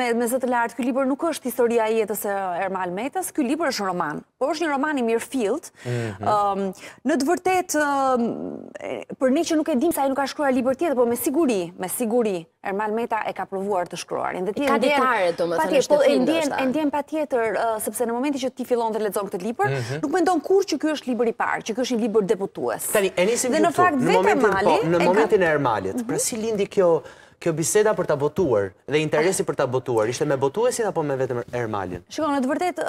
Me, me zëtë lartë, këj libër nuk është historia jetës e Ermal Metës, këj libër është roman, por është një roman i mirë filt. Mhm. Um, në të vërtet, um, për ne që nuk e dim sa e nuk ka shkruar libër tjetë, po me siguri, me siguri, Ermal Meta e ka provuar të shkruar. Ka djetare, do më thënë, është të finë po E ndjen pa tjetër, uh, sepse në momenti që ti filon dhe lezon këtë libër, mhm. nuk me ndonë kur që kjo është libër i parë, që kjo është një libër deputues. dhe në fakt, në po, momentin e Ermalit, pra mhm. si lindi kjo, kjo biseda për të botuar dhe interesi për të botuar, ishte me botuesin apo me vetëm Ermalin? Shiko, në të vërtet,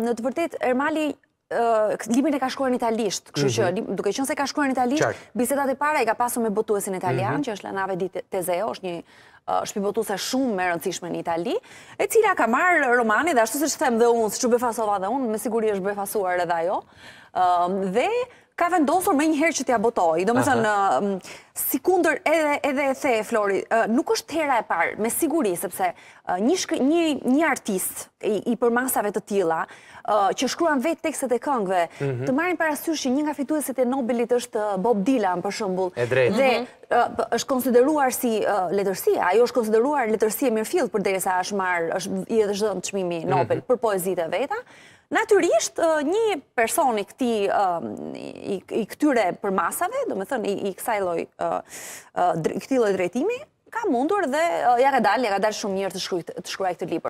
në të vërtet, Ermali Limin e ka shkuar në italisht, kështu që mhm. duke qënë se ka shkuar në italisht, bisetat e para i ka pasu me botuesin italian, mhm. që është lanave di Tezeo, është një shpibotuse shumë me rëndësishme në itali, e cila ka marrë romani dhe ashtu se që them dhe unë, se që befasova dhe unë, me siguri është befasuar edhe ajo, dhe ka vendosur me njëherë që t'ja botoj. Do me thënë, si kunder edhe, edhe e the, Flori, nuk është hera e parë, me siguri, sepse një, një, një artist i, përmasave të tila, që shkruan vetë tekstet e këngve, mhm. të marrin parasysh që një nga fituesit e Nobelit është Bob Dylan, për shëmbull. Dhe mhm. është konsideruar si uh, letërsia, ajo është konsideruar letërsia mirë fillë mhm. për dere sa është marë, i edhe zhëndë të shmimi Nobel për poezit e veta, Natyrisht, një person i këtyre për masave, do me thënë i këtiloj drejtimi, ka mundur dhe ja ka dalë, ja ka dalë shumë njërë të shkruaj këtë libër.